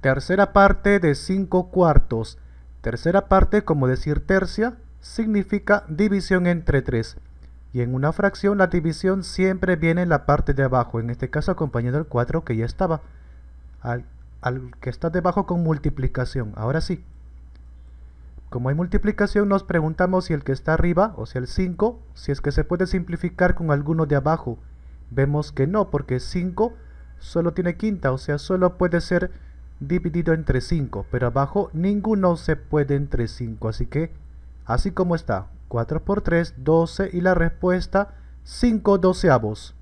Tercera parte de 5 cuartos. Tercera parte, como decir tercia, significa división entre 3. Y en una fracción la división siempre viene en la parte de abajo, en este caso acompañando al 4 que ya estaba, al, al que está debajo con multiplicación. Ahora sí, como hay multiplicación nos preguntamos si el que está arriba, o sea el 5, si es que se puede simplificar con alguno de abajo. Vemos que no, porque 5 solo tiene quinta, o sea solo puede ser dividido entre 5, pero abajo ninguno se puede entre 5, así que así como está, 4 por 3, 12 y la respuesta 5 doceavos.